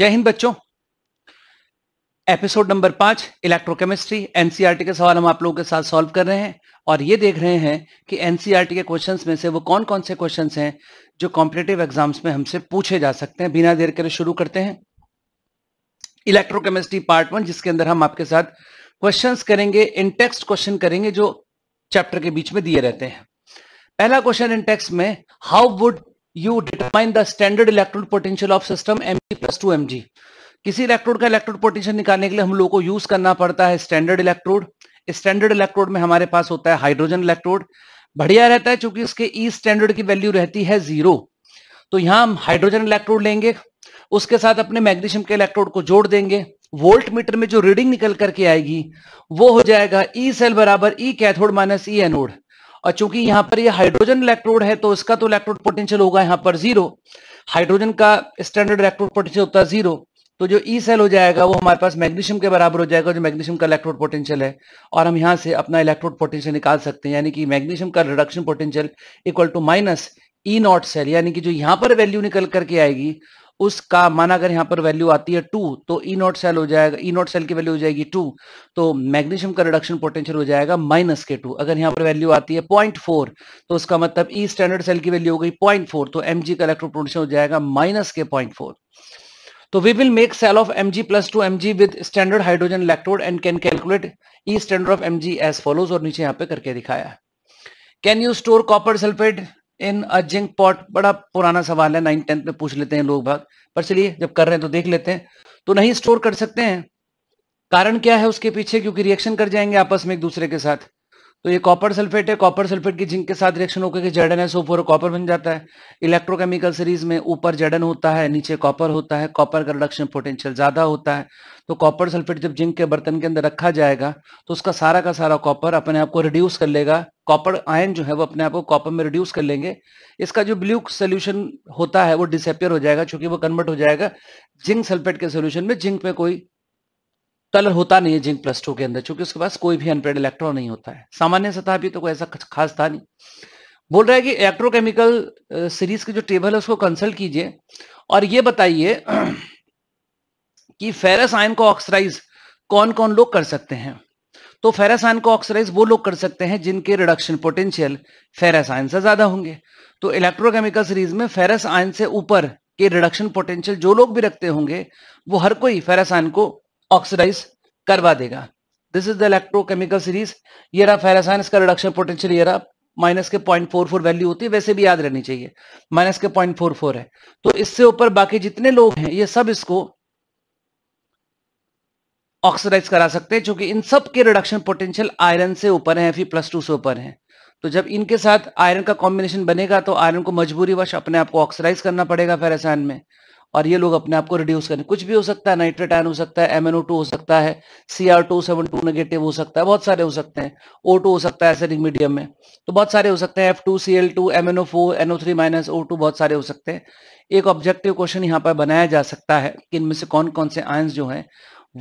जय हिंद बच्चों एपिसोड नंबर पांच इलेक्ट्रोकेमिस्ट्री एनसीईआरटी के सवाल हम आप लोगों के साथ सॉल्व कर रहे हैं और ये देख रहे हैं कि एनसीईआरटी e के क्वेश्चंस में से वो कौन कौन से क्वेश्चंस हैं जो कॉम्पिटेटिव एग्जाम्स में हमसे पूछे जा सकते हैं बिना देर करे शुरू करते हैं इलेक्ट्रोकेमिस्ट्री पार्ट वन जिसके अंदर हम आपके साथ क्वेश्चन करेंगे इन टेक्स्ट क्वेश्चन करेंगे जो चैप्टर के बीच में दिए रहते हैं पहला क्वेश्चन इन टेक्स्ट में how would you determine the standard electrode potential of system mg plus 2 mg किसी इलेक्ट्रोड का इलेक्ट्रोड पोटेंशियल निकालने के लिए हम लोगों को यूज करना पड़ता है स्टैंडर्ड इलेक्ट्रोड स्टैंडर्ड इलेक्ट्रोड में हमारे पास होता है हाइड्रोजन इलेक्ट्रोड बढ़िया रहता है चूंकि इसके ई e स्टैंडर्ड की वैल्यू रहती है जीरो तो यहां हम हाइड्रोजन इलेक्ट्रोड लेंगे उसके साथ अपने मैग्नीशियम के इलेक्ट्रोड को जोड़ देंगे वोल्ट मीटर में जो रीडिंग निकल करके आएगी वो हो जाएगा ई e सेल बराबर E cathode minus E anode और चूंकि यहां पर ये यह हाइड्रोजन इलेक्ट्रोड है तो इसका तो इलेक्ट्रोड पोटेंशियल होगा यहां पर जीरो हाइड्रोजन का स्टैंडर्ड इलेक्ट्रोड पोटेंशियल होता है जीरो तो जो ई e सेल हो जाएगा वो हमारे पास मैग्नीशियम के बराबर हो जाएगा जो मैग्नीशियम का इलेक्ट्रोड पोटेंशियल है और हम यहाँ से अपना इलेक्ट्रोड पोटेंशियल निकाल सकते हैं यानी कि मैग्नीशियम का reduction potential equal to minus E not cell यानी कि जो यहां पर वैल्यू निकल करके आएगी उसका माना अगर यहां पर वैल्यू आती है टू तो ई नॉट सेल हो जाएगा ई नॉट सेल की वैल्यू हो जाएगी टू तो मैग्नीशियम का रिडक्शन पोटेंशियल हो जाएगा माइनस के टू अगर यहां पर वैल्यू आती है पॉइंट फोर तो उसका मतलब ई स्टैंडर्ड सेल की वैल्यू हो गई पॉइंट फोर तो एम जी का इलेक्ट्रोपोटेंशियल हो जाएगा माइनस के पॉइंट फोर तो we will make cell of M G plus two M G with standard hydrogen electrode and can calculate E standard of M G as follows और नीचे यहां पे करके दिखाया can you store copper sulphate in a zinc pot बड़ा पुराना सवाल है नाइन टेंथ में पूछ लेते हैं लोग भाग पर चलिए जब कर रहे हैं तो देख लेते हैं तो नहीं स्टोर कर सकते हैं कारण क्या है उसके पीछे क्योंकि रिएक्शन कर जाएंगे आपस में एक दूसरे के साथ तो ये कॉपर सल्फेट है कॉपर सल्फेट की जिंक के साथ रिएक्शन होकर के जेडन फोर कॉपर बन जाता है इलेक्ट्रोकेमिकल सीरीज में ऊपर जेडन होता है नीचे कॉपर होता है कॉपर का रिडक्शन पोटेंशियल ज्यादा होता है तो कॉपर सल्फेट जब जिंक के बर्तन के अंदर रखा जाएगा तो उसका सारा का सारा कॉपर अपने आप को रिड्यूस कर लेगा कॉपर आयन जो है वो अपने आप को कॉपर में रिड्यूस कर लेंगे इसका जो ब्लू सोल्यूशन होता है वो डिसअपियर हो जाएगा चूंकि वो कन्वर्ट हो जाएगा जिंक सल्फेट के सोल्यूशन में जिंक में कोई कलर होता नहीं है जिंक प्लस टू के अंदर चूंकि उसके पास कोई भी अनपेड इलेक्ट्रॉन नहीं होता है सामान्य सतह भी तो कोई ऐसा खास था नहीं बोल रहा है कि इलेक्ट्रोकेमिकल सीरीज की जो टेबल है उसको कंसल्ट कीजिए और ये बताइए कि फेरस आयन को ऑक्सराइज कौन कौन लोग कर सकते हैं तो फेरस आयन को ऑक्सराइज वो लोग कर सकते हैं जिनके रिडक्शन पोटेंशियल फेरस आयन से ज्यादा होंगे तो इलेक्ट्रोकेमिकल सीरीज में फेरस आयन से ऊपर के रिडक्शन पोटेंशियल जो लोग भी रखते होंगे वो हर कोई फेरस आयन को ऑक्सीडाइज करवा देगा this is the electrochemical series ये रहा फेरासाइन इसका रिडक्शन पोटेंशियल ये रहा माइनस के पॉइंट फोर फोर वैल्यू होती है वैसे भी याद रहनी चाहिए माइनस के पॉइंट फोर फोर है तो इससे ऊपर बाकी जितने लोग हैं ये सब इसको ऑक्सीडाइज करा सकते हैं क्योंकि इन सब के रिडक्शन पोटेंशियल आयरन से ऊपर है फिर प्लस टू से ऊपर है तो जब इनके साथ आयरन का कॉम्बिनेशन बनेगा तो आयरन को मजबूरी वश अपने आप को ऑक्सीडाइज करना पड़ेगा फेरासाइन में और ये लोग अपने आप को रिड्यूस करें कुछ भी हो सकता है आयन हो सकता है एमएनओ टू हो सकता है C R two seven two negative हो सकता है बहुत सारे हो सकते हैं ओ टू हो सकता है एसिडिक मीडियम में तो बहुत सारे हो सकते हैं F two C L two O four N O three minus O two बहुत सारे हो सकते हैं एक ऑब्जेक्टिव क्वेश्चन यहाँ पर बनाया जा सकता है कि इनमें से कौन कौन से आयन्स जो हैं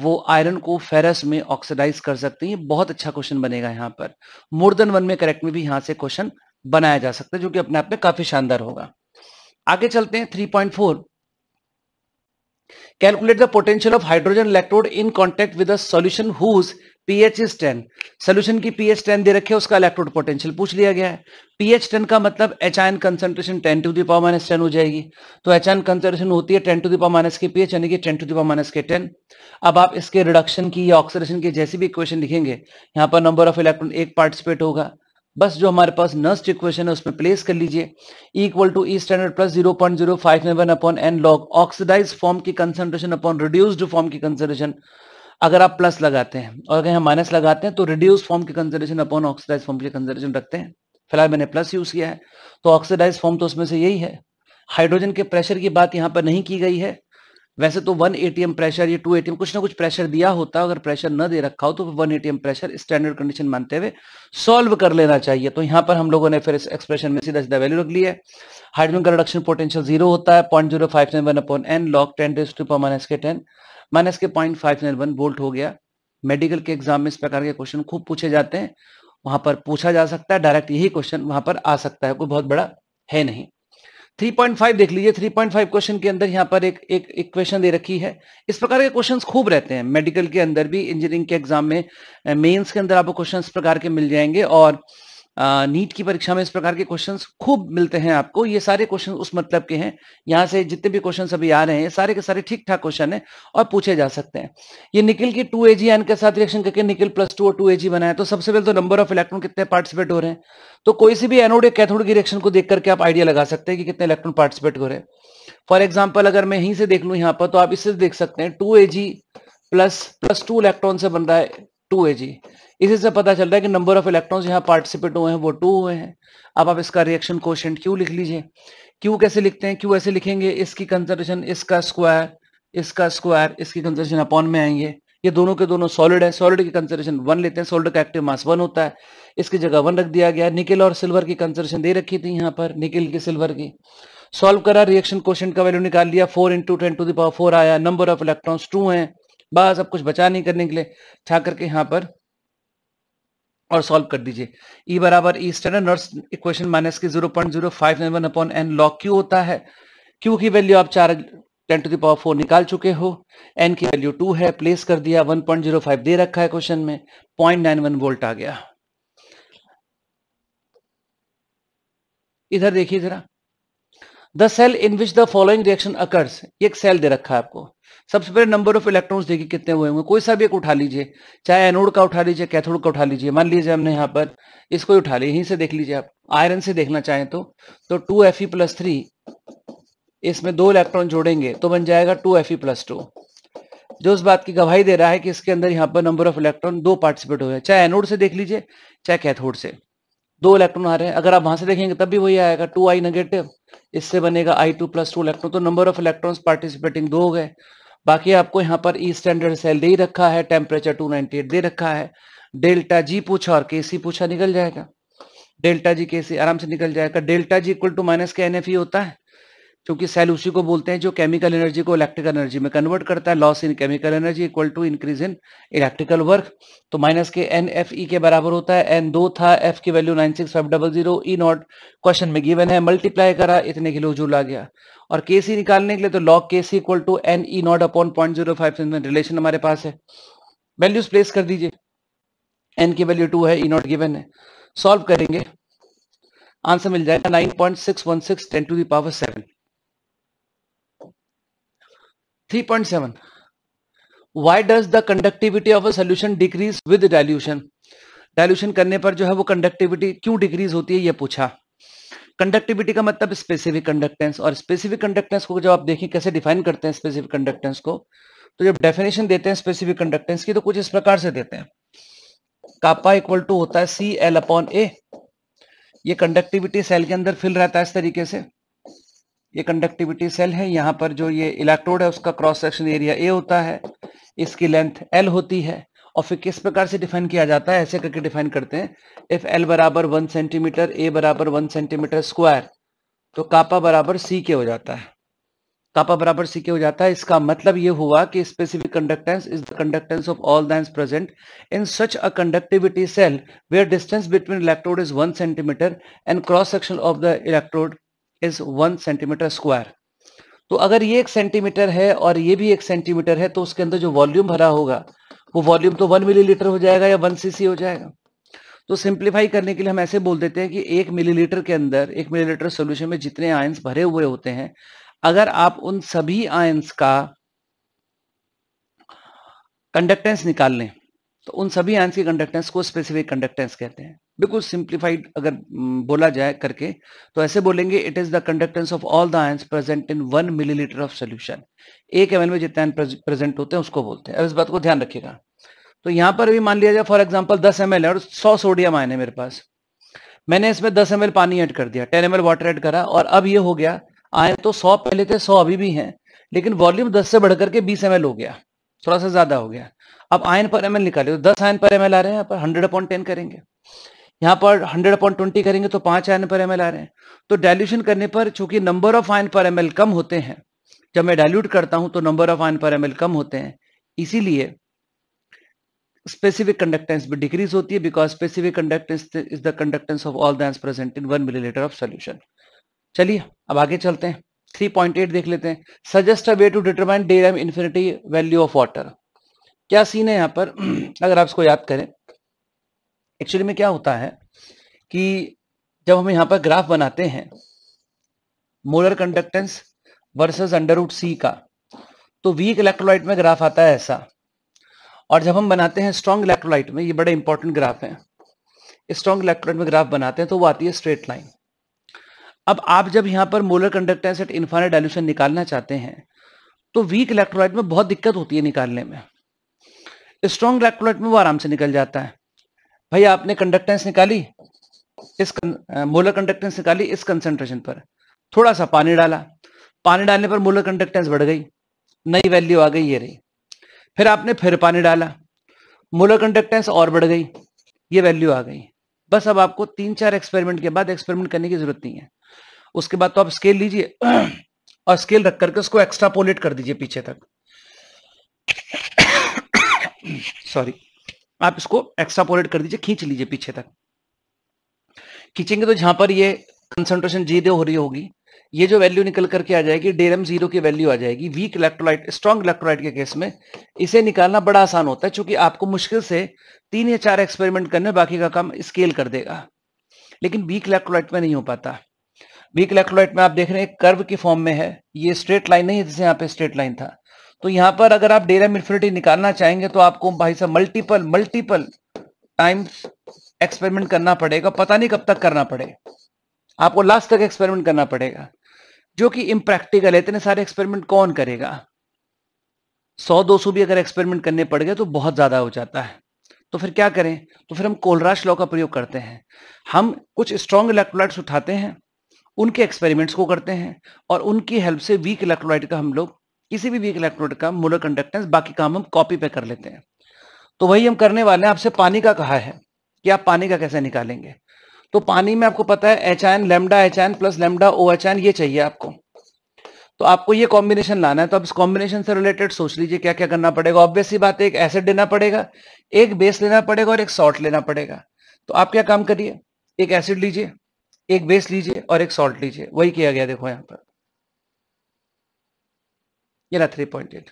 वो आयरन को फेरस में ऑक्सीडाइज कर सकते हैं बहुत अच्छा क्वेश्चन बनेगा यहाँ पर मोर देन वन में करेक्ट में भी यहाँ से क्वेश्चन बनाया जा सकता है जो कि अपने आप में काफी शानदार होगा आगे चलते हैं 3.4 Calculate the potential of hydrogen electrode in contact with a solution whose pH is 10. Solution की pH 10 दे रखे है उसका इलेक्ट्रोड पोटेंशियल पूछ लिया गया है pH 10 का मतलब H ion concentration ten to power minus ten हो जाएगी तो एच आयन कंसेंट्रेशन होती है टेन टू पावर माइनस के पीएच यानी कि टेन टू पावर माइनस के 10 अब आप इसके रिडक्शन की या ऑक्सीडेशन की जैसी भी इक्वेशन लिखेंगे यहाँ पर नंबर ऑफ इलेक्ट्रॉन एक पार्टिसिपेट होगा बस जो हमारे पास नर्स्ट इक्वेशन है उसमें प्लेस कर लीजिए equal to E standard plus zero point zero five one upon n log oxidise form की कंसेंट्रेशन अपॉन रिड्यूस्ड फॉर्म की कंसेंट्रेशन अगर आप प्लस लगाते हैं और अगर हम माइनस लगाते हैं तो रिड्यूस फॉर्म की कंसेंट्रेशन अपॉन ऑक्सीडाइज फॉर्म की कंसेंट्रेशन रखते हैं फिलहाल मैंने प्लस यूज किया है तो ऑक्सीडाइज फॉर्म तो उसमें से यही है हाइड्रोजन के प्रेशर की बात यहाँ पर नहीं की गई है वैसे तो वन एटीएम प्रेशर या टू एटीएम कुछ ना कुछ प्रेशर दिया होता है अगर प्रेशर न दे रखा हो तो one ATM pressure standard condition मानते हुए सॉल्व कर लेना चाहिए तो यहाँ पर हम लोगों ने फिर इस एक्सप्रेशन में सीधा सीधा वैल्यू रख लिया है हाइड्रोजन का रिडक्शन पोटेंशियल जीरो होता है point zero five nine one upon n log ten raise to minus के टेन माइनस के point five nine one volt हो गया मेडिकल के एग्जाम में इस प्रकार के क्वेश्चन खूब पूछे जाते हैं वहां पर पूछा जा सकता है डायरेक्ट यही क्वेश्चन वहां पर आ सकता है कोई बहुत बड़ा है नहीं 3.5 देख लीजिए 3.5 क्वेश्चन के अंदर यहाँ पर एक एक क्वेश्चन दे रखी है इस प्रकार के क्वेश्चंस खूब रहते हैं मेडिकल के अंदर भी इंजीनियरिंग के एग्जाम में मेंस के अंदर आपको क्वेश्चंस प्रकार के मिल जाएंगे और नीट की परीक्षा में इस प्रकार के क्वेश्चंस खूब मिलते हैं आपको ये सारे क्वेश्चन उस मतलब के हैं यहाँ से जितने भी क्वेश्चन अभी आ रहे हैं सारे के सारे ठीक ठाक क्वेश्चन है और पूछे जा सकते हैं ये निकल की टू एन के साथ रिएक्शन करके निकल प्लस टू और टू एजी बनाया तो सबसे पहले तो नंबर ऑफ इलेक्ट्रॉन कितने पार्टिसिपेट हो रहे हैं तो कोई सी भी एनोड या कैथोड की रिएक्शन को देख करके आप आइडिया लगा सकते हैं कि कितने इलेक्ट्रॉन पार्टिसिपेट हो रहे हैं फॉर एग्जाम्पल अगर मैं यहीं से देख लू यहाँ पर तो आप इससे देख सकते हैं two A G plus plus two electron से बन रहा है टू ए जी इसी से पता चलता है कि नंबर ऑफ इलेक्ट्रॉन्स यहाँ पार्टिसिपेट हुए हैं वो टू हुए हैं अब आप इसका रिएक्शन क्वेश्चन क्यू लिख लीजिए क्यू कैसे लिखते हैं क्यू ऐसे लिखेंगे इसकी कंजर्वेशन इसका स्क्वायर इसका स्क्वायर इसकी कंजर्वेशन अपॉन में आएंगे ये दोनों के दोनों सॉलिड है सॉलिड की कंजर्वेशन वन लेते हैं सोल्ड का एक्टिव मास वन होता है इसकी जगह वन रख दिया गया निकल और सिल्वर की कंजर्वेशन दे रखी थी यहाँ पर निकल की सिल्वर की सॉल्व करा रिएक्शन क्वेश्चन का वैल्यू निकाल लिया four into ten to the power four आया नंबर ऑफ इलेक्ट्रॉन्स टू हैं बस अब कुछ बचा नहीं करने के लिए छा करके यहाँ पर और सॉल्व कर दीजिए e बराबर E standard Nernst equation minus के zero point zero five nine one upon n log Q होता है क्यू की वैल्यू आप चार टेन टू दावर फोर निकाल चुके हो एन की वैल्यू टू है प्लेस कर दिया वन पॉइंट जीरो फाइव दे रखा है क्वेश्चन में पॉइंट नाइन वन वोल्ट आ गया इधर देखिए जरा the cell in which the following reaction occurs एक सेल दे रखा है आपको सबसे पहले नंबर ऑफ इलेक्ट्रॉन्स देखिए कितने हुए होंगे कोई सा भी एक उठा लीजिए चाहे एनोड का उठा लीजिए कैथोड का उठा लीजिए मान लीजिए हमने यहाँ पर इसको उठा लिया यहीं से देख लीजिए आप आयरन से देखना चाहें तो तो two F E plus three इसमें दो इलेक्ट्रॉन जोड़ेंगे तो बन जाएगा two F E plus two जो उस बात की गवाही दे रहा है कि इसके अंदर यहाँ पर नंबर ऑफ इलेक्ट्रॉन दो पार्टिसिपेट हुए हैं चाहे एनोड से देख लीजिए चाहे कैथोड से दो इलेक्ट्रॉन आ रहे हैं अगर आप वहां से देखेंगे तब भी वही आएगा टू आई नेगेटिव इससे बनेगा I two plus two electron तो नंबर ऑफ इलेक्ट्रॉन्स पार्टिसिपेटिंग दो हो गए बाकी आपको यहाँ पर ई स्टैंडर्ड सेल दे रखा है टेम्परेचर 298 दे रखा है डेल्टा जी पूछा और सी पूछा निकल जाएगा डेल्टा जी सी आराम से निकल जाएगा delta G equal to minus के एन होता है क्योंकि सेल उसी को बोलते हैं जो केमिकल एनर्जी को इलेक्ट्रिकल एनर्जी में कन्वर्ट करता है loss in chemical energy equal to increase in electrical work तो माइनस के एन एफ ई के बराबर होता है एन दो था एफ की value nine six five double zero E naught question में गिवन है मल्टीप्लाई करा इतने किलो जूल आ गया और के सी निकालने के लिए तो log K C equal to n E naught upon point zero five relation हमारे पास है वैल्यूज प्लेस कर दीजिए एन की वैल्यू टू है ई नॉट गिवन है सॉल्व करेंगे आंसर मिल जाएगा nine point six one six ten to the power seven 3.7 why does the conductivity of a solution decrease with dilution dilution करने पर जो है वो कंडक्टिविटी क्यों डिक्रीज होती है ये पूछा कंडक्टिविटी का मतलब स्पेसिफिक कंडक्टेंस और स्पेसिफिक कंडक्टेंस को जब आप देखें कैसे डिफाइन करते हैं स्पेसिफिक कंडक्टेंस को तो जब डेफिनेशन देते हैं स्पेसिफिक कंडक्टेंस की तो कुछ इस प्रकार से देते हैं कापा इक्वल टू होता है सी एल अपॉन ए ये कंडक्टिविटी सेल के अंदर फिल रहता है इस तरीके से ये कंडक्टिविटी सेल है यहाँ पर जो ये इलेक्ट्रोड है उसका क्रॉस सेक्शन एरिया ए होता है इसकी लेंथ एल होती है और फिर किस प्रकार से डिफाइन किया जाता है ऐसे करके डिफाइन करते हैं इफ एल बराबर वन सेंटीमीटर ए बराबर वन सेंटीमीटर स्क्वायर तो कापा बराबर सी के हो जाता है कापा बराबर सी के हो जाता है इसका मतलब ये हुआ कि specific conductance is the conductance of all the ions present in such a conductivity cell where distance between electrode is one centimetre and cross section of the electrode is one centimetre square तो अगर ये एक centimetre है और ये भी एक centimetre है तो उसके अंदर जो वॉल्यूम भरा होगा वो वॉल्यूम तो वन मिलीलीटर हो जाएगा या वन सीसी हो जाएगा तो सिंप्लीफाई करने के लिए हम ऐसे बोल देते हैं कि एक मिलीलीटर के अंदर एक मिलीलीटर सोल्यूशन में जितने आयंस भरे हुए होते हैं अगर आप उन सभी आयंस का कंडक्टेंस निकाल लें तो उन सभी आयंस के कंडक्टेंस को स्पेसिफिक कंडक्टेंस कहते हैं बिल्कुल सिंप्लीफाइड अगर बोला जाए करके तो ऐसे बोलेंगे it is the conductance of all the ions present in one millilitre of solution एक एम में जितने प्रेजेंट होते हैं उसको बोलते हैं अब इस बात को ध्यान रखिएगा तो यहां पर भी मान लिया जाए फॉर एग्जाम्पल दस एम है और सौ सोडियम आयन है मेरे पास मैंने इसमें दस एम पानी एड कर दिया टेन एम वाटर एड करा और अब ये हो गया आयन तो सौ पहले थे सौ अभी भी हैं लेकिन वॉल्यूम दस से बढ़कर के बीस एम हो गया थोड़ा सा ज्यादा हो गया अब आयन पर एम निकाले तो दस आयन पर एम आ रहे हैं यहाँ पर हंड्रेड अपॉइंट टेन करेंगे यहाँ पर हंड्रेड अपॉइंट ट्वेंटी करेंगे तो पांच आयन पर एम आ रहे हैं तो डायल्यूशन करने पर चूंकि number of ion per M कम होते हैं जब मैं डायल्यूट करता हूं तो number of ion per M कम होते हैं इसीलिए स्पेसिफिक कंडक्टेंस भी डिक्रीज होती है because specific conductance is the conductance of all the present in one milli milliliter of चलिए अब आगे चलते हैं 3.8 देख लेते हैं suggest a way to determine M infinity value of water क्या सीन है यहाँ पर अगर आप इसको याद करें एक्चुअली में क्या होता है कि जब हम यहाँ पर ग्राफ बनाते हैं molar conductance versus under root C का तो वीक इलेक्ट्रोलाइट में ग्राफ आता है ऐसा और जब हम बनाते हैं स्ट्रॉन्ग इलेक्ट्रोलाइट में ये बड़े इंपॉर्टेंट ग्राफ है स्ट्रॉन्ग इलेक्ट्रोलाइट में ग्राफ बनाते हैं तो वो आती है स्ट्रेट लाइन अब आप जब यहाँ पर molar conductance at infinite dilution निकालना चाहते हैं तो वीक इलेक्ट्रोलाइट में बहुत दिक्कत होती है निकालने में स्ट्रॉन्ग इलेक्ट्रोलाइट में वो आराम से निकल जाता है भाई आपने कंडक्टेंस निकाली इस मोलर कंडक्टेंस निकाली इस कंसेंट्रेशन पर थोड़ा सा पानी डाला पानी डालने पर मोलर कंडक्टेंस बढ़ गई नई वैल्यू आ गई ये रही फिर आपने फिर पानी डाला मोलर कंडक्टेंस और बढ़ गई ये वैल्यू आ गई बस अब आपको तीन चार एक्सपेरिमेंट के बाद एक्सपेरिमेंट करने की जरूरत नहीं है उसके बाद तो आप स्केल लीजिए और स्केल रख करके उसको एक्स्ट्रापोलेट कर दीजिए पीछे तक सॉरी आप इसको एक्स्ट्रापोलेट कर दीजिए खींच लीजिए पीछे तक खींचेंगे तो जहां पर ये कंसंट्रेशन जीरो हो रही होगी ये जो वैल्यू निकल करके आ जाएगी डेरम जीरो की वैल्यू आ जाएगी वीक इलेक्ट्रोलाइट स्ट्रॉन्ग इलेक्ट्रोलाइट के केस में इसे निकालना बड़ा आसान होता है क्योंकि आपको मुश्किल से तीन या चार एक्सपेरिमेंट करने बाकी का काम स्केल कर देगा लेकिन वीक इलेक्ट्रोलाइट में नहीं हो पाता वीक इलेक्ट्रोलाइट में आप देख रहे हैं कर्व के फॉर्म में है ये स्ट्रेट लाइन नहीं है जैसे यहाँ पे स्ट्रेट लाइन था तो यहां पर अगर आप डेरा मिनफिनिटी निकालना चाहेंगे तो आपको भाई साहब मल्टीपल मल्टीपल टाइम्स एक्सपेरिमेंट करना पड़ेगा पता नहीं कब तक करना पड़ेगा आपको लास्ट तक एक्सपेरिमेंट करना पड़ेगा जो कि इम्प्रैक्टिकल है इतने सारे एक्सपेरिमेंट कौन करेगा सौ दो सौ भी अगर एक्सपेरिमेंट करने पड़ गए तो बहुत ज़्यादा हो जाता है तो फिर क्या करें तो फिर हम कोलराश लॉ का प्रयोग करते हैं हम कुछ स्ट्रॉन्ग इलेक्ट्रोलाइट्स उठाते हैं उनके एक्सपेरिमेंट्स को करते हैं और उनकी हेल्प से वीक इलेक्ट्रोलाइट का हम लोग किसी भी वीक इलेक्ट्रोड का मूल कंडक्टेंस बाकी काम हम कॉपी पे कर लेते हैं तो वही हम करने वाले हैं आपसे पानी का कहा है कि आप पानी का कैसे निकालेंगे तो पानी में आपको पता है H ion lambda H ion plus lambda O H ion ये चाहिए आपको तो आपको ये कॉम्बिनेशन लाना है तो आप इस कॉम्बिनेशन से रिलेटेड सोच लीजिए क्या क्या करना पड़ेगा ऑब्वियसली बात है एक एसिड लेना पड़ेगा एक बेस लेना पड़ेगा और एक सॉल्ट लेना पड़ेगा तो आप क्या काम करिए एक एसिड लीजिए एक बेस लीजिए और एक सॉल्ट लीजिए वही किया गया देखो यहाँ पर ये रहा एट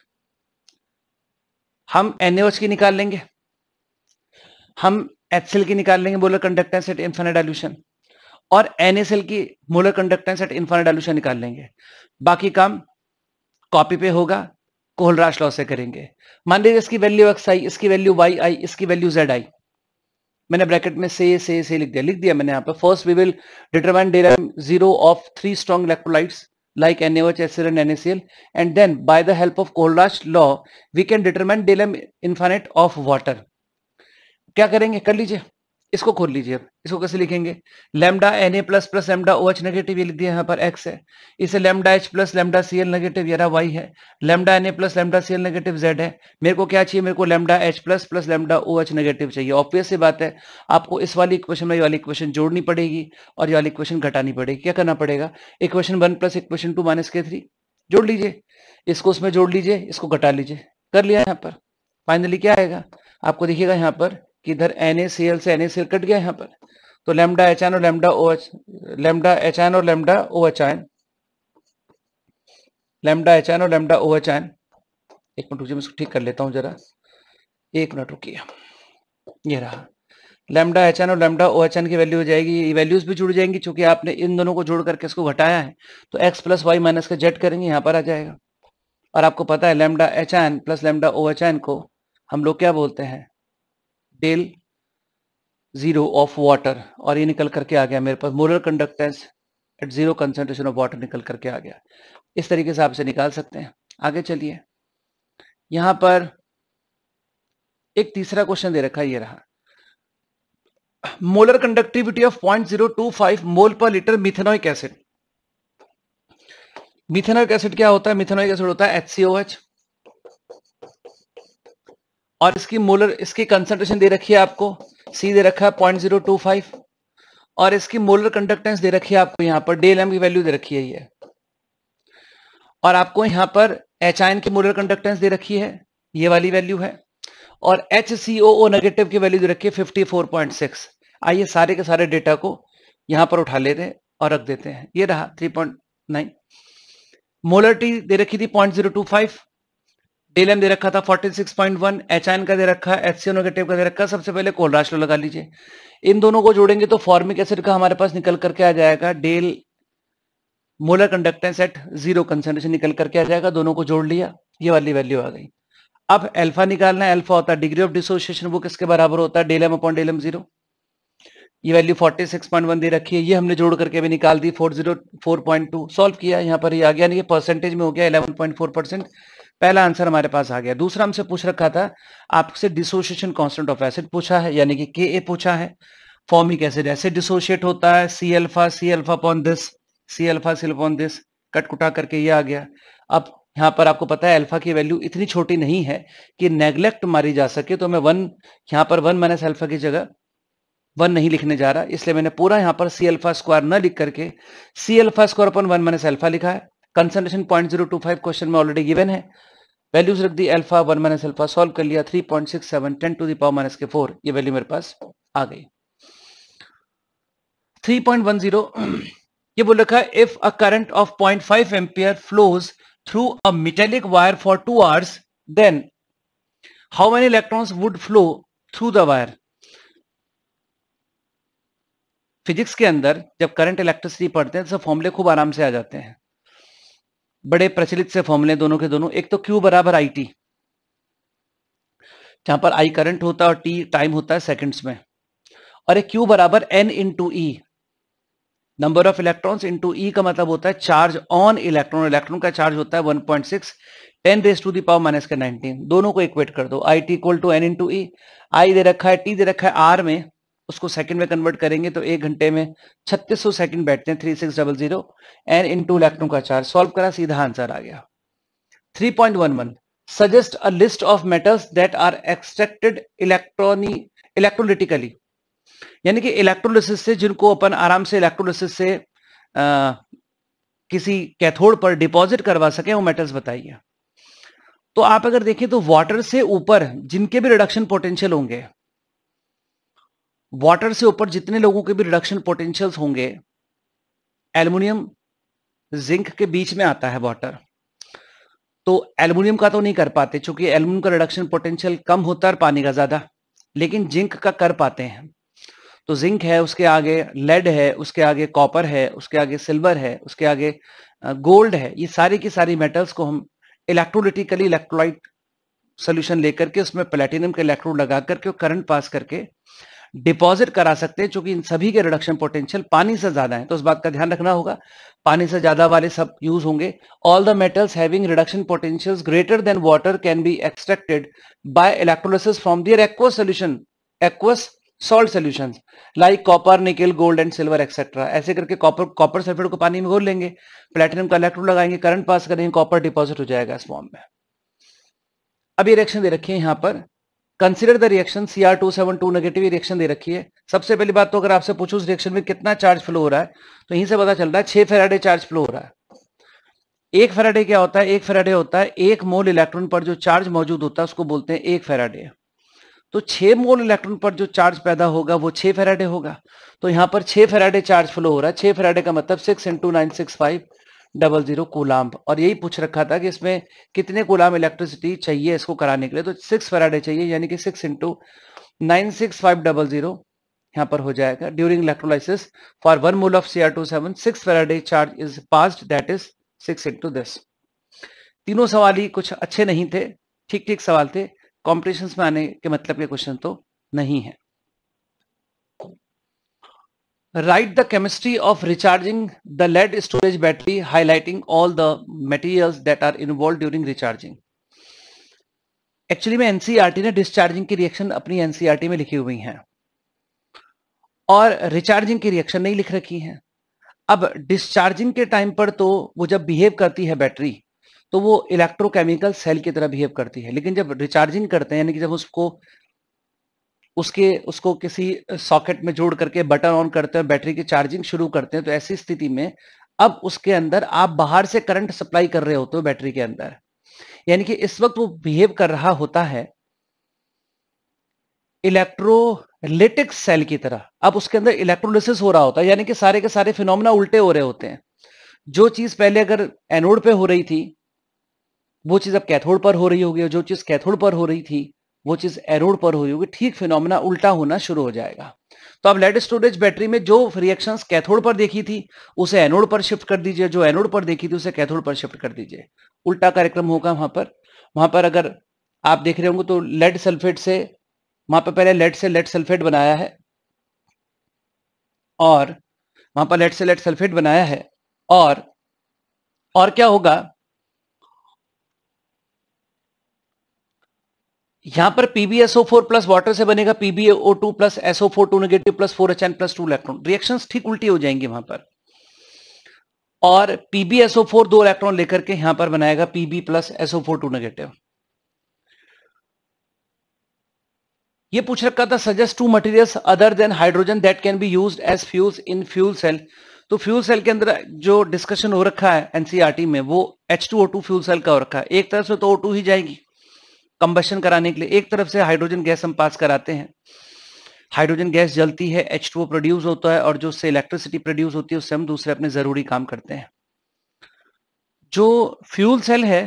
हम एनएच की निकाल लेंगे हम एचसीएल की निकाल लेंगे molar conductance at infinite dilution और एनएसएल की molar conductance at infinite dilution निकाल लेंगे बाकी काम कॉपी पे होगा कोहलराश लॉ से करेंगे मान लीजिए इसकी वैल्यू एक्स आई इसकी वैल्यू वाई आई इसकी वैल्यू जेड आई मैंने ब्रैकेट में से से से लिख दिया लिख दिया मैंने यहाँ पे फर्स्ट वी विल डिटरमाइन डेरम zero of three strong electrolytes like NaOH, HCl and NaCl and then by the help of Kohlra's law we can determine delm infinite of water क्या करेंगे कर लीजिए इसको खोल लीजिए अब इसको कैसे लिखेंगे lambda N A plus plus lambda O H negative ये लिख दिया यहाँ पर एक्स है इसे lambda H plus lambda C L negative यहाँ वाई है lambda N A plus lambda C L negative Z है मेरे को क्या चाहिए मेरे को lambda H plus plus lambda O H negative चाहिए ऑब्वियस सी बात है आपको इस वाली इक्वेशन में ये वाली इक्वेशन जोड़नी पड़ेगी और ये वाली इक्वेशन घटानी पड़ेगी क्या करना पड़ेगा equation one plus equation two minus के थ्री जोड़ लीजिए इसको उसमें जोड़ लीजिए इसको घटा लीजिए कर लिया यहाँ पर फाइनली क्या आएगा आपको देखिएगा यहाँ पर कि इधर एन ए सी एल से N A C L cut गया यहाँ पर तो लेमडा एच एन और lambda O H lambda H N और lambda O H N lambda H N और लेमडा ओ एच एन एक मिनट रुकिए मैं इसको ठीक कर लेता हूँ जरा एक मिनट रुकिए ये रहा लेमडा एच एन और लेमडा ओ एच एन की वैल्यू हो जाएगी ये वैल्यूज भी जुड़ जाएंगी क्योंकि आपने इन दोनों को जोड़ करके इसको घटाया है तो एक्स प्लस वाई माइनस का जेड करेंगे यहाँ पर आ जाएगा और आपको पता है lambda H N plus lambda O H N को हम लोग क्या बोलते हैं डेल जीरो ऑफ वाटर और ये निकल करके आ गया मेरे पास molar conductance at zero concentration of water निकल करके आ गया इस तरीके से आप इसे निकाल सकते हैं आगे चलिए यहां पर एक तीसरा क्वेश्चन दे रखा ये रहा molar conductivity of point zero two five mole per litre methanoic acid methanoic acid क्या होता है मिथेनोइक एसिड होता है एच और इसकी मोलर इसकी कंसंट्रेशन दे रखी है आपको सी दे रखा है पॉइंट जीरो टू फाइव और इसकी मोलर कंडक्टेंस दे रखी है आपको यहाँ पर डेल एम की वैल्यू दे रखी है ये और आपको यहां पर एच आयन की मोलर कंडक्टेंस दे रखी है ये वाली वैल्यू है और H C O O negative की वैल्यू दे रखी है फिफ्टी फोर पॉइंट सिक्स आइए सारे के सारे डेटा को यहाँ पर उठा लेते हैं और रख देते हैं ये रहा three point nine molar T दे रखी थी point zero two five LM दे रखा था 46.1 एचआईएन का दे रखा है एचसीओ नेगेटिव का दे रखा है सबसे पहले लो लगा लीजिए इन दोनों को जोड़ेंगे तो फॉर्मिक एसिड का हमारे पास निकल करके आ जाएगा del molar conductance at zero concentration निकल करके आ जाएगा दोनों को जोड़ लिया ये वाली वैल्यू आ गई अब एल्फा निकालना है एल्फा होता है डिग्री ऑफ डिसोसिएशन वो किसके बराबर होता है del M upon del M zero ये वैल्यू 46.1 दे रखी है ये हमने जोड़ करके भी निकाल दी 404.2 सॉल्व किया यहाँ पर ये आ गया नहीं परसेंटेज में हो गया 11.4 परसेंट पहला आंसर हमारे पास आ गया दूसरा हमसे पूछ रखा था आपसे डिसोसिएशन कांस्टेंट ऑफ एसिड पूछा है यानी कि के ए पूछा है फॉर्मिक एसिड ऐसे डिसोशिएट होता है C alpha C alpha upon this C alpha C upon this कटकुटा करके ये आ गया अब यहाँ पर आपको पता है अल्फा की वैल्यू इतनी छोटी नहीं है कि नेग्लेक्ट मारी जा सके तो मैं वन यहाँ पर वन माइनस अल्फा की जगह वन नहीं लिखने जा रहा इसलिए मैंने पूरा यहाँ पर सी अल्फा स्क्वायर न लिख करके C alpha square upon one minus alpha लिखा है concentration point zero two five question में ऑलरेडी गिवन है वैल्यूज रख दी alpha one minus alpha solve कर लिया three point six seven ten to the power minus के फोर ये वैल्यू मेरे पास आ गई थ्री पॉइंट वन जीरो ये बोल रखा है if a current of point five ampere flows through a metallic wire for two hours then how many electrons would flow through the wire physics के अंदर जब करंट इलेक्ट्रिसिटी पढ़ते हैं तो फॉर्मुले खूब आराम से आ जाते हैं बड़े प्रचलित से फॉर्मूले दोनों के दोनों एक तो क्यू बराबर आई टी जहां पर आई करंट होता है और टी टाइम होता है सेकंड्स में और एक क्यू बराबर n into E number of electrons into E का मतलब होता है चार्ज ऑन इलेक्ट्रॉन इलेक्ट्रॉन का चार्ज होता है 1.6 point six ten raise to the power minus का 19 दोनों को इक्वेट कर दो I T equal to n into E I दे रखा है टी दे रखा है आर में उसको सेकंड में कन्वर्ट करेंगे तो एक घंटे में 3600 सेकंड बैठते हैं three six double zero and into electron का चार्ज सॉल्व करा सीधा आंसर आ गया 3.11 suggest a list of metals that are extracted electronic electrolytically यानी कि इलेक्ट्रोलिसिस से जिनको अपन आराम से इलेक्ट्रोलिसिस से आ, किसी कैथोड पर डिपॉजिट करवा सके वो मेटल्स बताइए तो आप अगर देखें तो वाटर से ऊपर जिनके भी रिडक्शन पोटेंशियल होंगे वाटर से ऊपर जितने लोगों के भी रिडक्शन पोटेंशियल्स होंगे एल्युमिनियम जिंक के बीच में आता है वाटर तो एल्युमिनियम का तो नहीं कर पाते क्योंकि एल्युमिनियम का रिडक्शन पोटेंशियल कम होता है पानी का ज़्यादा लेकिन जिंक का कर पाते हैं तो जिंक है उसके आगे लेड है उसके आगे कॉपर है उसके आगे सिल्वर है उसके आगे गोल्ड है ये सारी की सारी मेटल्स को हम इलेक्ट्रोलिटिकली इलेक्ट्रोलाइट सोल्यूशन लेकर के उसमें प्लेटिनम के इलेक्ट्रोड लगा करके करंट पास करके डिपॉजिट करा सकते हैं चूंकि इन सभी के रिडक्शन पोटेंशियल पानी से ज्यादा है तो उस बात का ध्यान रखना होगा पानी से ज्यादा वाले सब यूज होंगे all the metals having reduction potentials greater than water can be extracted by electrolysis from their aqueous solution aqueous salt solution like copper nickel gold and silver etcetera ऐसे करके कॉपर कॉपर सल्फेट को पानी में घोल लेंगे platinum का electrode लगाएंगे current pass करेंगे कॉपर डिपॉजिट हो जाएगा इस फॉर्म में अभी रिएक्शन दे रखी है यहां पर consider the reaction C R two seven two negative reaction दे रखी है सबसे पहली बात तो अगर आपसे पूछो उस रिएक्शन में कितना चार्ज फ्लो हो रहा है तो यहीं से पता चल रहा है छह फेराडे चार्ज फ्लो हो रहा है एक फेराडे क्या होता है एक फेराडे होता है एक मोल इलेक्ट्रॉन पर जो चार्ज मौजूद होता है उसको बोलते हैं एक फेराडे तो छह मोल इलेक्ट्रॉन पर जो चार्ज पैदा होगा वो छह फेराडे होगा तो यहाँ पर छह फेराडे चार्ज फ्लो हो रहा है छह फेराडे का मतलब six into nine six five double zero coulomb और यही पूछ रखा था कि इसमें कितने कोलाम इलेक्ट्रिसिटी चाहिए इसको कराने के लिए तो सिक्स फेराडे चाहिए यानी कि six into nine six five double zero यहाँ पर हो जाएगा during electrolysis for one mole of C R two seven six faraday charge is pass that is six into this तीनों सवाल ही कुछ अच्छे नहीं थे ठीक ठीक सवाल थे कॉम्पिटिशन्स में आने के मतलब के क्वेश्चन तो नहीं है right the chemistry of recharging the lead storage battery highlighting all the materials that are involved during recharging. Actually में एनसीईआरटी ने डिस्चार्जिंग की रिएक्शन अपनी एनसीआरटी e में लिखी हुई है और रिचार्जिंग की रिएक्शन नहीं लिख रखी है अब डिस्चार्जिंग के टाइम पर तो वो जब बिहेव करती है बैटरी तो वो इलेक्ट्रोकेमिकल सेल की तरह बिहेव करती है लेकिन जब रिचार्जिंग करते हैं यानी कि जब उसको उसके उसको किसी सॉकेट में जोड़ करके बटन ऑन करते हैं बैटरी की चार्जिंग शुरू करते हैं तो ऐसी स्थिति में अब उसके अंदर आप बाहर से करंट सप्लाई कर रहे होते हो बैटरी के अंदर यानी कि इस वक्त वो बिहेव कर रहा होता है इलेक्ट्रोलिटिक सेल की तरह अब उसके अंदर इलेक्ट्रोलिसिस हो रहा होता है यानी कि सारे के सारे फिनोमिना उल्टे हो रहे होते हैं जो चीज पहले अगर एनोड पे हो रही थी वो चीज अब कैथोड पर हो रही होगी जो चीज कैथोड पर हो रही थी वो चीज एरोड पर हुई होगी ठीक फिनोमिना उल्टा होना शुरू हो जाएगा तो आप लेड स्टोरेज बैटरी में जो रिएक्शंस कैथोड पर देखी थी उसे एनोड पर शिफ्ट कर दीजिए जो एनोड पर देखी थी उसे कैथोड पर शिफ्ट कर दीजिए उल्टा कार्यक्रम होगा वहां पर वहां पर अगर आप देख रहे होंगे तो लेड सल्फेट से वहां पर पहले लेड से लेड सल्फेट बनाया है और वहां पर लेड से लेड सल्फेट बनाया है और और क्या होगा यहां पर पीबीएसओ फोर प्लस वाटर से बनेगा PBO two plus SO four two negative plus four H N plus two electron reaction ठीक उल्टी हो जाएंगे वहां पर और पीबीएसओ फोर दो इलेक्ट्रॉन लेकर के यहां पर बनाएगा PB plus SO four two negative ये पूछ रखा था suggest two materials other than hydrogen that can be used as fuels in fuel cell तो फ्यूल सेल के अंदर जो डिस्कशन हो रखा है एनसीईआरटी e में वो टू फ्यूल सेल का हो रखा है एक तरह से तो टू ही जाएगी कंबशन कराने के लिए एक तरफ से हाइड्रोजन गैस हम पास कराते हैं हाइड्रोजन गैस जलती है एच टू प्रोड्यूस होता है और जो उससे इलेक्ट्रिसिटी प्रोड्यूस होती है उससे हम दूसरे अपने जरूरी काम करते हैं जो फ्यूल सेल है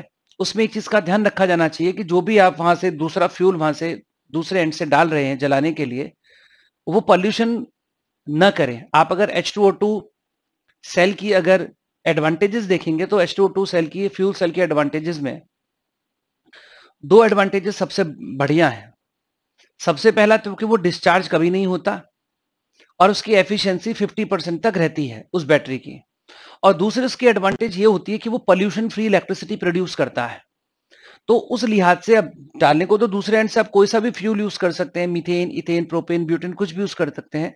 उसमें एक चीज का ध्यान रखा जाना चाहिए कि जो भी आप वहां से दूसरा फ्यूल वहां से दूसरे एंड से डाल रहे हैं जलाने के लिए वो पॉल्यूशन न करें आप अगर एच सेल की अगर एडवांटेजेस देखेंगे तो एच सेल की फ्यूल सेल की एडवांटेजेस में दो एडवांटेजेस सबसे बढ़िया है सबसे पहला तो कि वो डिस्चार्ज कभी नहीं होता और उसकी एफिशिएंसी 50 परसेंट तक रहती है उस बैटरी की और दूसरे उसकी एडवांटेज ये होती है कि वो पॉल्यूशन फ्री इलेक्ट्रिसिटी प्रोड्यूस करता है तो उस लिहाज से अब डालने को तो दूसरे एंड से आप कोई सा भी फ्यूल यूज कर सकते हैं मिथेन इथेन प्रोपेन ब्यूटेन कुछ भी यूज कर सकते हैं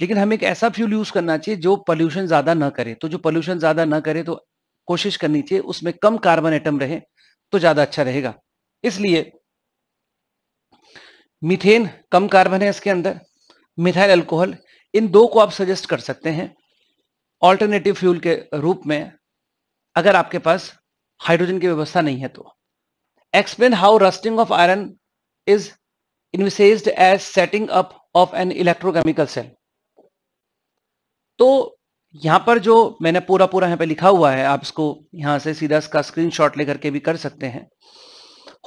लेकिन हमें एक ऐसा फ्यूल यूज करना चाहिए जो पॉल्यूशन ज्यादा ना करे तो जो पॉल्यूशन ज्यादा ना करे तो कोशिश करनी चाहिए उसमें कम कार्बन एटम रहे तो ज्यादा अच्छा रहेगा इसलिए मीथेन कम कार्बन है इसके अंदर मिथाइल अल्कोहल इन दो को आप सजेस्ट कर सकते हैं ऑल्टरनेटिव फ्यूल के रूप में अगर आपके पास हाइड्रोजन की व्यवस्था नहीं है तो explain how rusting of iron is envisage as setting up of an electrochemical cell तो यहां पर जो मैंने पूरा पूरा यहां पे लिखा हुआ है आप इसको यहां से सीधा इसका स्क्रीनशॉट लेकर के भी कर सकते हैं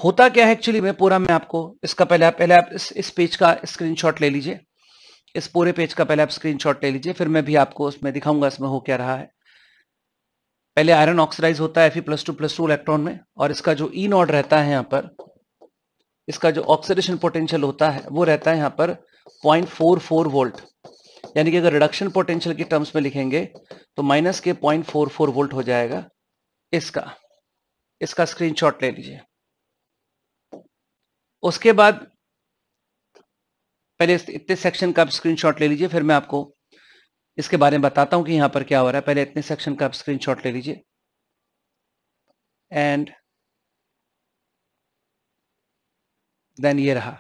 होता क्या है एक्चुअली में पूरा मैं आपको इसका पहले आप पहले आप इस इस पेज का स्क्रीनशॉट ले लीजिए इस पूरे पेज का पहले आप स्क्रीनशॉट ले लीजिए फिर मैं भी आपको उसमें दिखाऊंगा इसमें हो क्या रहा है पहले आयरन ऑक्सीडाइज होता है Fe plus two plus two electron में और इसका जो ई नॉड रहता है यहाँ पर इसका जो ऑक्सीडेशन पोटेंशियल होता है वो रहता है यहाँ पर 0.44 वोल्ट यानी कि अगर रिडक्शन पोटेंशियल के टर्म्स में लिखेंगे तो माइनस के 0.44 वोल्ट हो जाएगा इसका इसका स्क्रीनशॉट ले लीजिए उसके बाद पहले इतने सेक्शन का आप स्क्रीनशॉट ले लीजिए फिर मैं आपको इसके बारे में बताता हूं कि यहां पर क्या हो रहा है पहले इतने सेक्शन का आप स्क्रीनशॉट ले लीजिए एंड देन ये रहा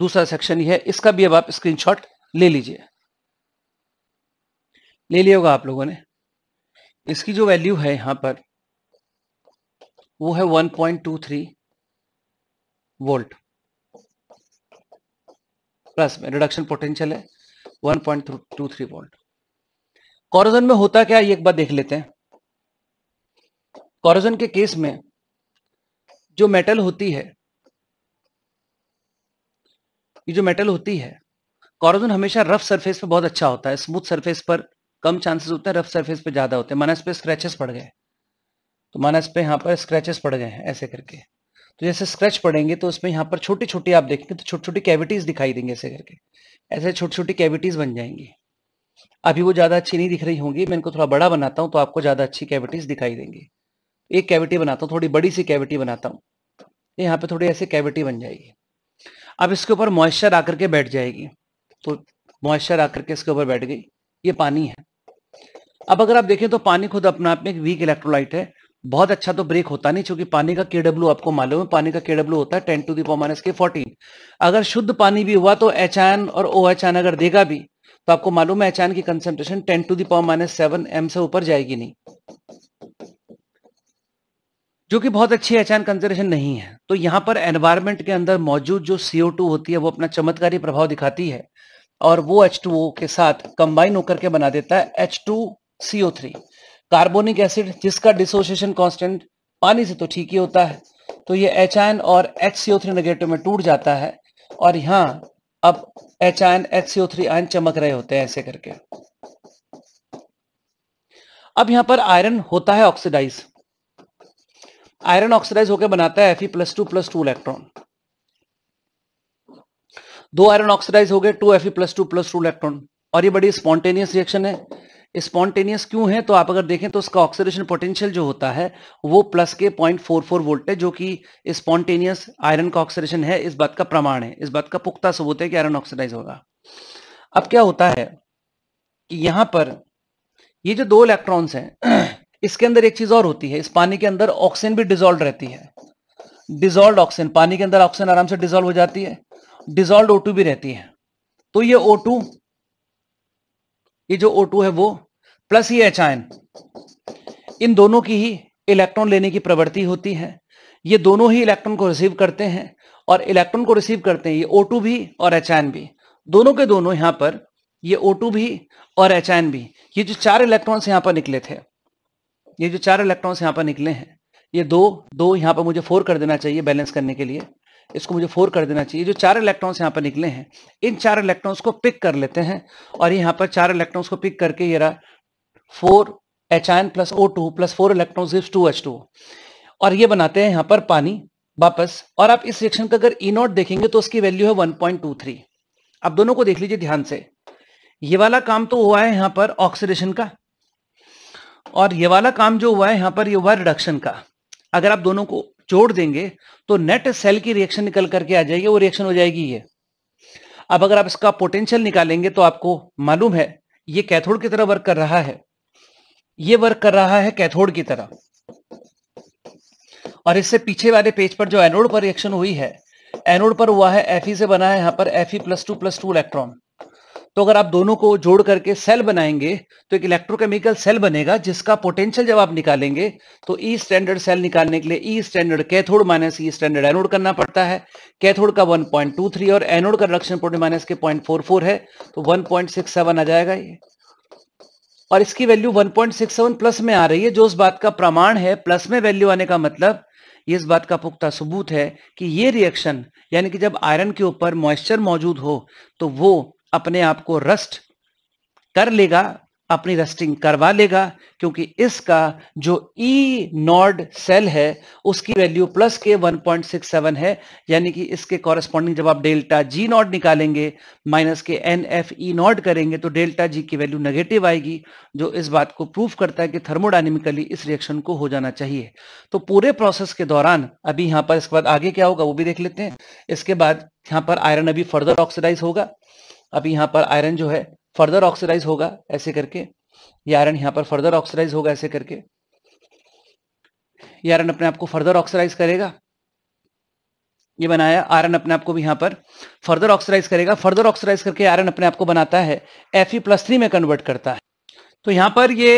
दूसरा सेक्शन ये है इसका भी अब आप स्क्रीनशॉट ले लीजिए ले लिया होगा आप लोगों ने इसकी जो वैल्यू है यहां पर वो है 1.23 वोल्ट प्लस में रिडक्शन पोटेंशियल है 1.23 वोल्ट कॉरोजन में होता क्या ये एक बार देख लेते हैं कॉरोजन के केस में जो मेटल होती है ये जो मेटल होती है कॉरोजन हमेशा रफ सरफेस पे बहुत अच्छा होता है स्मूथ सरफेस पर कम चांसेस होते हैं रफ सरफेस पे ज्यादा होते हैं माना इस पे स्क्रैचेस पड़ गए तो माना इस पर यहाँ पर स्क्रैचेस पड़ गए हैं ऐसे करके तो जैसे स्क्रैच पड़ेंगे तो उसमें यहाँ पर छोटी छोटी आप देखेंगे तो छोटी छोटी कैविटीज दिखाई देंगे ऐसे करके ऐसे छोटी छोटी कैविटीज बन जाएंगी अभी वो ज़्यादा अच्छी नहीं दिख रही होंगी मैं इनको थोड़ा बड़ा बनाता हूँ तो आपको ज़्यादा अच्छी कैविटीज दिखाई देंगी एक कैविटी बनाता हूँ थोड़ी बड़ी सी कैविटी बनाता हूँ यहाँ पे थोड़ी ऐसी कैविटी बन जाएगी अब इसके ऊपर मॉइस्चर आकर के बैठ जाएगी तो मॉइस्चर आकर के इसके ऊपर बैठ गई ये पानी है अब अगर आप देखें तो पानी खुद अपना आप में एक वीक इलेक्ट्रोलाइट है बहुत अच्छा तो ब्रेक होता नहीं क्योंकि पानी का के डब्ल्यू आपको मालूम है पानी का के डब्ल्यू होता है टेन टू पॉ माइनस के फोर्टीन अगर शुद्ध पानी भी हुआ तो एच आन और ओ एच आन अगर देगा भी तो आपको मालूम है एच आन की concentration ten to power minus seven M से ऊपर जाएगी नहीं जो कि बहुत अच्छी एच आन कंसेंट्रेशन नहीं है तो यहां पर एनवायरमेंट के अंदर मौजूद जो सीओ टू होती है वो अपना चमत्कारी प्रभाव दिखाती है और वो एच टू ओ के साथ कंबाइन होकर के बना देता है H two CO three carbonic acid जिसका डिसोसिएशन कांस्टेंट पानी से तो ठीक ही होता है तो ये एच आयन और H C O three negative में टूट जाता है और यहाँ अब H ion H C O three ion चमक रहे होते हैं ऐसे करके अब यहां पर आयरन होता है ऑक्सीडाइज आयरन ऑक्सीडाइज होकर बनाता है F plus two plus two electron दो आयरन ऑक्सीडाइज हो गए two F plus two plus two electron और ये बड़ी स्पॉन्टेनियस रिएक्शन है स्पॉन्टेनियस क्यों है तो आप अगर देखें तो उसका ऑक्सीडेशन पोटेंशियल जो होता है वो प्लस के 0.44 वोल्ट है जो कि स्पॉन्टेनियस आयरन का ऑक्सीडेशन है इस बात का प्रमाण है इस बात का पुख्ता सबूत है कि आयरन ऑक्सीडाइज होगा अब क्या होता है कि यहां पर ये जो दो इलेक्ट्रॉन्स हैं इसके अंदर एक चीज और होती है इस पानी के अंदर ऑक्सीजन भी डिजोल्व रहती है डिजोल्व ऑक्सीजन पानी के अंदर ऑक्सीजन आराम से डिजोल्व हो जाती है डिजोल्व ओ भी रहती है तो ये ओ ये जो ओ है वो प्लस ये एच इन दोनों की ही इलेक्ट्रॉन लेने की प्रवृत्ति होती है ये दोनों ही इलेक्ट्रॉन को रिसीव करते हैं और इलेक्ट्रॉन को रिसीव करते हैं ये O2 भी और एच भी दोनों के दोनों यहाँ पर ये O2 भी और एच भी ये जो चार इलेक्ट्रॉन्स यहां पर निकले थे ये जो चार इलेक्ट्रॉन्स यहाँ पर निकले हैं ये दो दो यहाँ पर मुझे फोर कर देना चाहिए बैलेंस करने के लिए इसको मुझे फोर कर देना चाहिए जो चार इलेक्ट्रॉन्स यहां पर निकले हैं इन चार इलेक्ट्रॉन्स को पिक कर लेते हैं और यहाँ पर चार इलेक्ट्रॉन्स को पिक करके ये रहा four H ion plus O two plus four electron gives two H two और ये बनाते हैं यहां पर पानी वापस और आप इस रिएक्शन का अगर ई e नॉट देखेंगे तो उसकी वैल्यू है थ्री आप दोनों को देख लीजिए ध्यान से ये वाला काम तो हुआ है यहां पर ऑक्सीडेशन का और ये वाला काम जो हुआ है यहां पर ये हुआ रिडक्शन का अगर आप दोनों को जोड़ देंगे तो नेट सेल की रिएक्शन निकल करके आ जाएगी वो रिएक्शन हो जाएगी ये अब अगर आप इसका पोटेंशियल निकालेंगे तो आपको मालूम है ये कैथोड की तरह वर्क कर रहा है ये वर्क कर रहा है कैथोड की तरह और इससे पीछे वाले पेज पर जो एनोड पर रिएक्शन हुई है एनोड पर हुआ है एफ से बना है यहां पर F E plus two plus two electron तो अगर आप दोनों को जोड़ करके सेल बनाएंगे तो एक इलेक्ट्रोकेमिकल सेल बनेगा जिसका पोटेंशियल जब आप निकालेंगे तो ई स्टैंडर्ड सेल निकालने के लिए E standard cathode minus E standard anode करना पड़ता है कैथोड का 1.23 और एनोड का रक्षण माइनस के 0.44 है तो 1.67 आ जाएगा ये और इसकी वैल्यू 1.67 प्लस में आ रही है जो इस बात का प्रमाण है प्लस में वैल्यू आने का मतलब ये इस बात का पुख्ता सबूत है कि ये रिएक्शन यानी कि जब आयरन के ऊपर मॉइस्चर मौजूद हो तो वो अपने आप को रस्ट कर लेगा अपनी रस्टिंग करवा लेगा क्योंकि इसका जो ई नॉड सेल है उसकी वैल्यू प्लस के 1.67 है यानी कि इसके कॉरेस्पॉन्डिंग जब आप डेल्टा जी नॉड निकालेंगे माइनस के एन एफ ई नॉट करेंगे तो डेल्टा जी की वैल्यू नेगेटिव आएगी जो इस बात को प्रूफ करता है कि थर्मोडाइनमिकली इस रिएक्शन को हो जाना चाहिए तो पूरे प्रोसेस के दौरान अभी यहाँ पर इसके बाद आगे क्या होगा वो भी देख लेते हैं इसके बाद यहाँ पर आयरन अभी फर्दर ऑक्सीडाइज होगा अभी यहाँ पर आयरन जो है फर्दर ऑक्सीडाइज होगा ऐसे करके ये आयरन यहां पर फर्दर ऑक्सीडाइज होगा ऐसे करके ये आयरन अपने आप को फर्दर ऑक्सीडाइज करेगा ये बनाया आयरन अपने आप को भी यहां पर फर्दर ऑक्सीडाइज करेगा फर्दर ऑक्सीडाइज करके आयरन अपने आप को बनाता है एफ ई प्लस थ्री में कन्वर्ट करता है तो यहां पर ये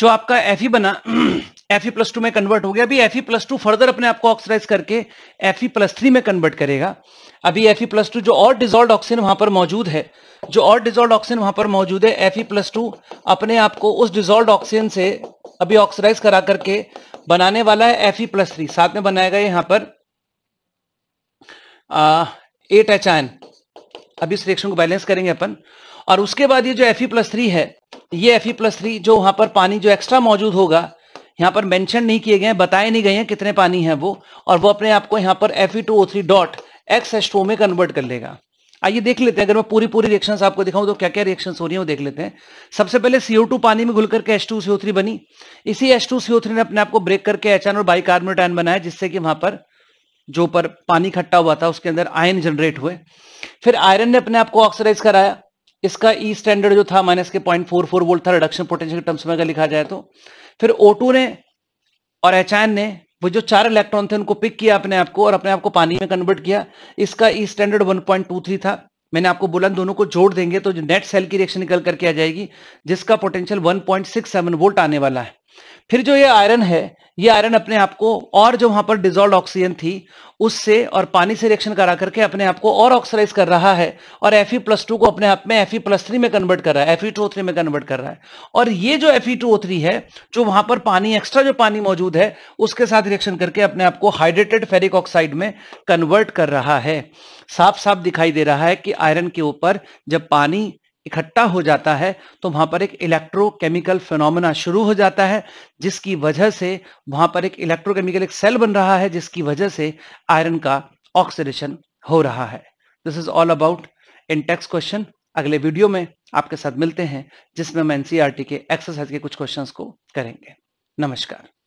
जो आपका एफ ई बना एफ ई प्लस टू में कन्वर्ट हो गया अभी F E plus two further अपने आप को ऑक्सीडाइज करके एफ ई प्लस थ्री में कन्वर्ट करेगा अभी एफ ई प्लस टू जो और डिजोल्ड ऑक्सीजन वहां पर मौजूद है जो और डिजोल्ड ऑक्सीजन वहां पर मौजूद है एफ ई प्लस टू अपने आप को उस डिजोल्ड ऑक्सीजन से अभी ऑक्सीडाइज करा करके बनाने वाला है एफ ई प्लस थ्री साथ में बनाएगा यहाँ पर एट एच आयन अभी इस रिएक्शन को बैलेंस करेंगे अपन और उसके बाद ये जो एफ ई प्लस थ्री है ये एफ ई प्लस थ्री जो वहां पर पानी जो एक्स्ट्रा मौजूद होगा यहाँ पर मेंशन नहीं किए गए हैं बताए नहीं गए हैं कितने पानी है वो और वो अपने आप को यहां पर F E two O three dot X एस्ट्रो में कन्वर्ट कर लेगा आइए देख लेते हैं अगर मैं पूरी पूरी रिएक्शन आपको दिखाऊं तो क्या क्या रिएक्शन हो रही है वो देख लेते हैं सबसे पहले सीओ टू पानी में घुल करके एच टू सीओ थ्री बनी इसी एच टू सीओ थ्री ने अपने आप को ब्रेक करके एच और बाई कार्बोनेट आयन बनाया जिससे कि वहां पर जो पर पानी इकट्ठा हुआ था उसके अंदर आयन जनरेट हुए फिर आयरन ने अपने आपको ऑक्सीडाइज कराया इसका ई e स्टैंडर्ड जो था माइनस के पॉइंट फोर फोर वोल्ट था रिडक्शन पोटेंशियल टर्म्स में अगर लिखा जाए तो फिर ओ टू ने और एच ने वो जो चार इलेक्ट्रॉन थे उनको पिक किया अपने आपको और अपने आपको पानी में कन्वर्ट किया इसका ई स्टैंडर्ड वन था मैंने आपको बोला दोनों को जोड़ देंगे तो जो नेट सेल की रिएक्शन निकल करके आ जाएगी जिसका पोटेंशियल 1.67 वोल्ट आने वाला है फिर जो ये आयरन है ये आयरन अपने आप को और जो वहां पर डिजोल्व ऑक्सीजन थी उससे और पानी से रिएक्शन करा करके अपने आप को और ऑक्सीडाइज कर रहा है और एफ प्लस टू को अपने आप में एफ प्लस थ्री में कन्वर्ट कर रहा है एफ टू ओ थ्री में कन्वर्ट कर रहा है और ये जो एफ टू ओ थ्री है जो वहां पर पानी एक्स्ट्रा जो पानी मौजूद है उसके साथ रिएक्शन करके अपने आप को हाइड्रेटेड फेरिक ऑक्साइड में कन्वर्ट कर रहा है साफ साफ दिखाई दे रहा है कि आयरन के ऊपर जब पानी इकट्ठा हो जाता है तो वहां पर एक इलेक्ट्रोकेमिकल फिनोमेना शुरू हो जाता है जिसकी वजह से वहां पर एक इलेक्ट्रोकेमिकल एक सेल बन रहा है जिसकी वजह से आयरन का ऑक्सीडेशन हो रहा है this is all about intext question अगले वीडियो में आपके साथ मिलते हैं जिसमें हम एनसीआरटी e के एक्सरसाइज के कुछ क्वेश्चंस को करेंगे नमस्कार